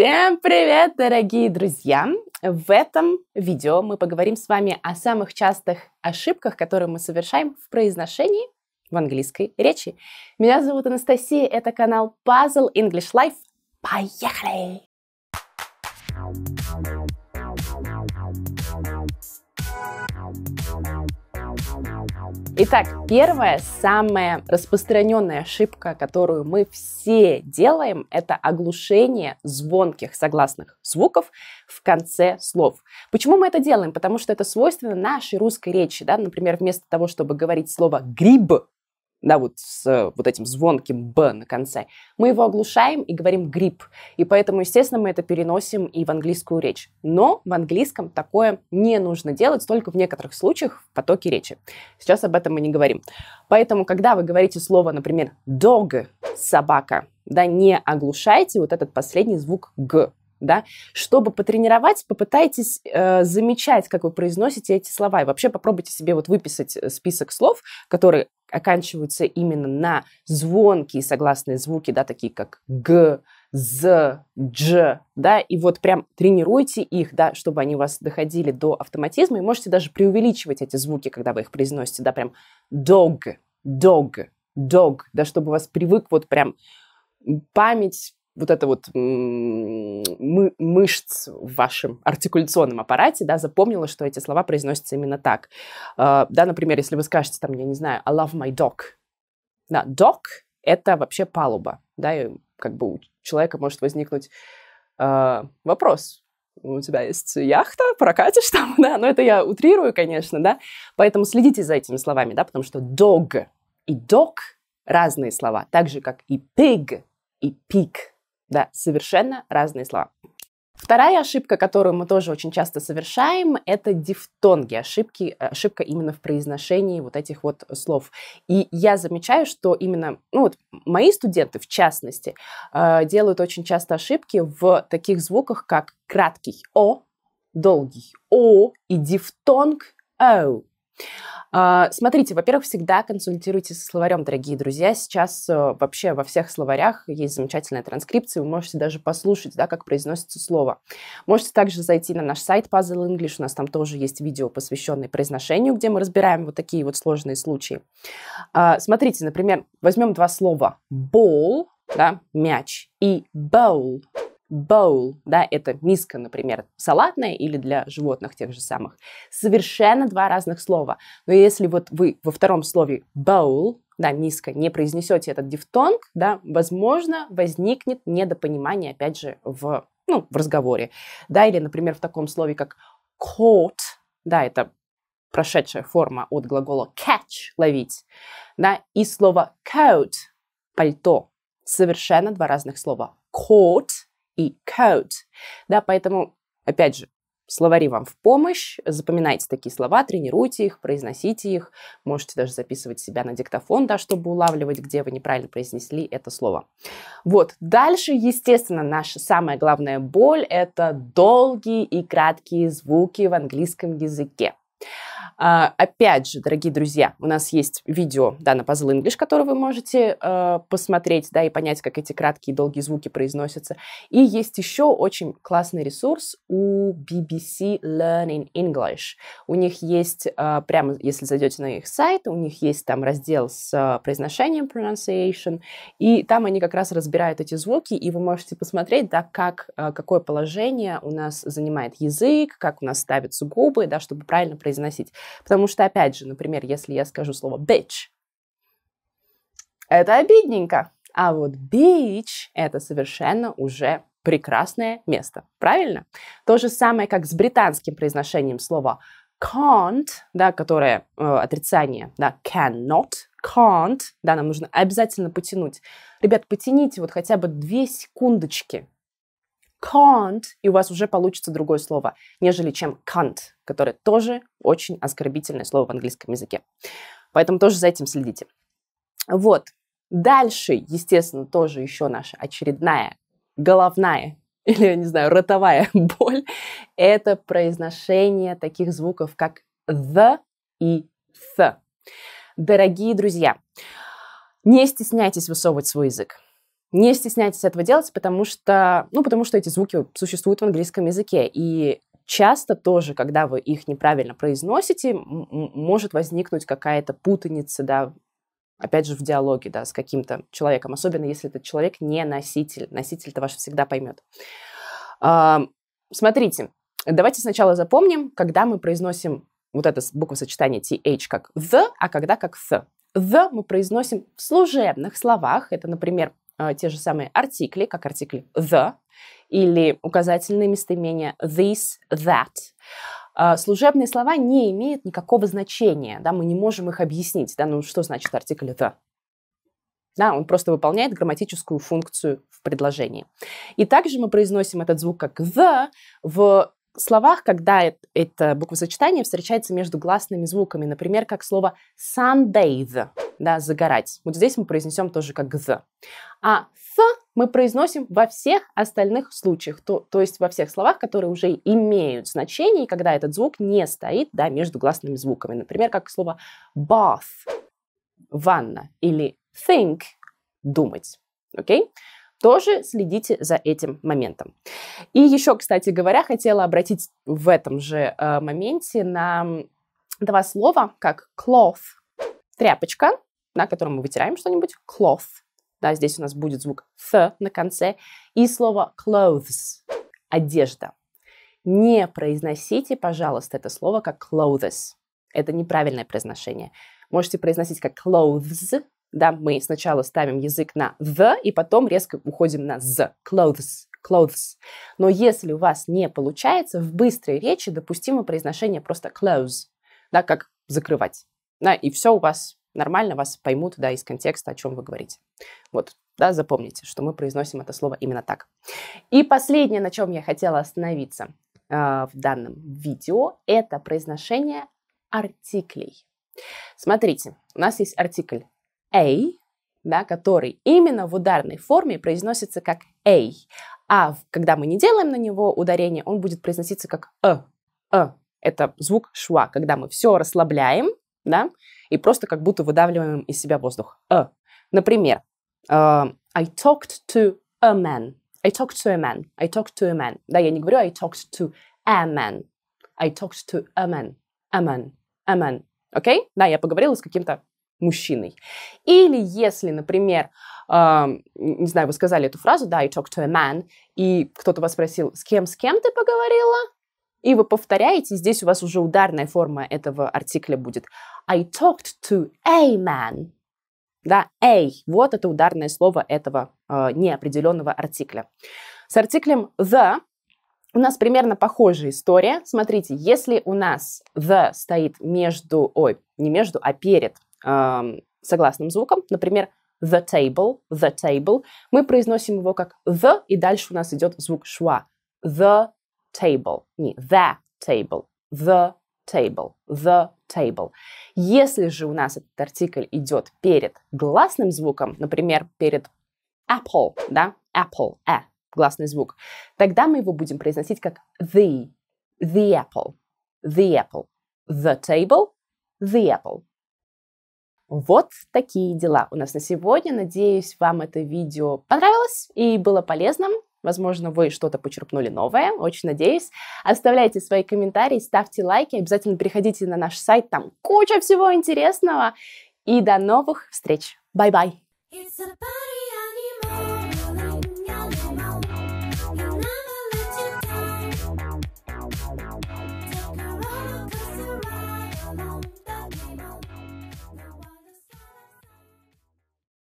Всем привет, дорогие друзья! В этом видео мы поговорим с вами о самых частых ошибках, которые мы совершаем в произношении в английской речи. Меня зовут Анастасия, это канал Puzzle English Life. Поехали! Поехали! Итак, первая, самая распространенная ошибка, которую мы все делаем, это оглушение звонких согласных звуков в конце слов. Почему мы это делаем? Потому что это свойственно нашей русской речи. Да? Например, вместо того, чтобы говорить слово «гриб», да, вот с э, вот этим звонким «б» на конце, мы его оглушаем и говорим «грипп». И поэтому, естественно, мы это переносим и в английскую речь. Но в английском такое не нужно делать, только в некоторых случаях в потоке речи. Сейчас об этом мы не говорим. Поэтому, когда вы говорите слово, например, «dog» — «собака», да, не оглушайте вот этот последний звук «г», да, чтобы потренировать, попытайтесь э, замечать, как вы произносите эти слова, и вообще попробуйте себе вот выписать э, список слов, которые оканчиваются именно на звонкие согласные звуки, да, такие как «г», з, дж, да, и вот прям тренируйте их, да, чтобы они у вас доходили до автоматизма, и можете даже преувеличивать эти звуки, когда вы их произносите, да, прям dog, dog, dog, да, чтобы у вас привык вот прям память вот это вот мы, мышц в вашем артикуляционном аппарате, да, запомнила, что эти слова произносятся именно так. Uh, да, например, если вы скажете там, я не знаю, I love my dog. Да, dog – это вообще палуба, да, и как бы у человека может возникнуть uh, вопрос, у тебя есть яхта, прокатишь там, да, но это я утрирую, конечно, да, поэтому следите за этими словами, да, потому что dog и dog – разные слова, так же, как и pig и pig, да, совершенно разные слова. Вторая ошибка, которую мы тоже очень часто совершаем, это дифтонги, ошибки, э, ошибка именно в произношении вот этих вот слов. И я замечаю, что именно, ну вот мои студенты в частности э, делают очень часто ошибки в таких звуках, как краткий о, долгий о и дифтонг о. А, смотрите, во-первых, всегда консультируйтесь со словарем, дорогие друзья. Сейчас э, вообще во всех словарях есть замечательная транскрипция. Вы можете даже послушать, да, как произносится слово. Можете также зайти на наш сайт Puzzle English. У нас там тоже есть видео, посвященное произношению, где мы разбираем вот такие вот сложные случаи. А, смотрите, например, возьмем два слова. Ball, да, мяч, и bowl, bowl, да, это миска, например, салатная или для животных тех же самых. Совершенно два разных слова. Но если вот вы во втором слове bowl, да, миска, не произнесете этот дифтонг, да, возможно, возникнет недопонимание, опять же, в, ну, в разговоре. Да, или, например, в таком слове, как caught, да, это прошедшая форма от глагола catch – ловить, да, и слово coat – пальто. Совершенно два разных слова. Caught и code. Да, поэтому, опять же, словари вам в помощь. Запоминайте такие слова, тренируйте их, произносите их. Можете даже записывать себя на диктофон, да, чтобы улавливать, где вы неправильно произнесли это слово. Вот. Дальше, естественно, наша самая главная боль – это долгие и краткие звуки в английском языке. А, опять же, дорогие друзья, у нас есть видео да, на Puzzle English, которое вы можете э, посмотреть, да, и понять, как эти краткие и долгие звуки произносятся. И есть еще очень классный ресурс у BBC Learning English. У них есть, э, прямо если зайдете на их сайт, у них есть там раздел с э, произношением pronunciation, и там они как раз разбирают эти звуки, и вы можете посмотреть, да, как, э, какое положение у нас занимает язык, как у нас ставятся губы, да, чтобы правильно произносить говорить. Потому что, опять же, например, если я скажу слово bitch, это обидненько. А вот beach – это совершенно уже прекрасное место, правильно? То же самое, как с британским произношением слова can't, да, которое э, отрицание, да, cannot, can't, да, нам нужно обязательно потянуть. Ребят, потяните вот хотя бы две секундочки, can't, и у вас уже получится другое слово, нежели чем can't, которое тоже очень оскорбительное слово в английском языке. Поэтому тоже за этим следите. Вот. Дальше, естественно, тоже еще наша очередная головная или, я не знаю, ротовая боль – это произношение таких звуков, как the и th. Дорогие друзья, не стесняйтесь высовывать свой язык. Не стесняйтесь этого делать, потому что, ну, потому что эти звуки существуют в английском языке. И часто тоже, когда вы их неправильно произносите, может возникнуть какая-то путаница, да, опять же, в диалоге, да, с каким-то человеком, особенно если этот человек не носитель. Носитель-то ваш всегда поймет. А, смотрите, давайте сначала запомним, когда мы произносим вот это буквосочетание th как the, а когда как th. The мы произносим в служебных словах. Это, например, а, те же самые артикли, как артикль the, или указательные местоимения this, that. А, служебные слова не имеют никакого значения, да, мы не можем их объяснить, да, ну что значит артикль the. Да, он просто выполняет грамматическую функцию в предложении. И также мы произносим этот звук как the в словах, когда это буквосочетание встречается между гласными звуками, например, как слово sunbathe, да, загорать. Вот здесь мы произнесем тоже как з. А с мы произносим во всех остальных случаях, то, то есть во всех словах, которые уже имеют значение, когда этот звук не стоит да, между гласными звуками. Например, как слово bath – ванна или think – думать. Окей? Okay? Тоже следите за этим моментом. И еще, кстати говоря, хотела обратить в этом же э, моменте на два слова, как cloth, тряпочка, на котором мы вытираем что-нибудь, cloth, да, здесь у нас будет звук th на конце, и слово clothes, одежда. Не произносите, пожалуйста, это слово как clothes. Это неправильное произношение. Можете произносить как clothes, да, мы сначала ставим язык на the и потом резко уходим на the, clothes, clothes. Но если у вас не получается, в быстрой речи допустимо произношение просто close, да, как закрывать. Да, и все у вас нормально, вас поймут, да, из контекста, о чем вы говорите. Вот, да, запомните, что мы произносим это слово именно так. И последнее, на чем я хотела остановиться э, в данном видео, это произношение артиклей. Смотрите, у нас есть артикль A, да, который именно в ударной форме произносится как A, а когда мы не делаем на него ударение, он будет произноситься как Э. Э. Это звук шва, когда мы все расслабляем, да, и просто как будто выдавливаем из себя воздух. Э. Например, uh, I talked to a man. I talked to a man. I talked to a man. Да, я не говорю I talked to a man. I talked to a man. A man. A man. Окей? Okay? Да, я поговорила с каким-то мужчиной. Или если, например, э, не знаю, вы сказали эту фразу, да, I talk to a man, и кто-то вас спросил, с кем, с кем ты поговорила? И вы повторяете, здесь у вас уже ударная форма этого артикля будет. I talked to a man. Да, a. Вот это ударное слово этого э, неопределенного артикля. С артиклем the у нас примерно похожая история. Смотрите, если у нас the стоит между, ой, не между, а перед согласным звуком. Например, the table, the table. Мы произносим его как the, и дальше у нас идет звук шва. The table, не the table, the table, the table. Если же у нас этот артикль идет перед гласным звуком, например, перед apple, да, apple, э, гласный звук, тогда мы его будем произносить как the, the apple, the apple, the table, the apple. Вот такие дела у нас на сегодня. Надеюсь, вам это видео понравилось и было полезным. Возможно, вы что-то почерпнули новое, очень надеюсь. Оставляйте свои комментарии, ставьте лайки, обязательно приходите на наш сайт, там куча всего интересного. И до новых встреч. Бай-бай!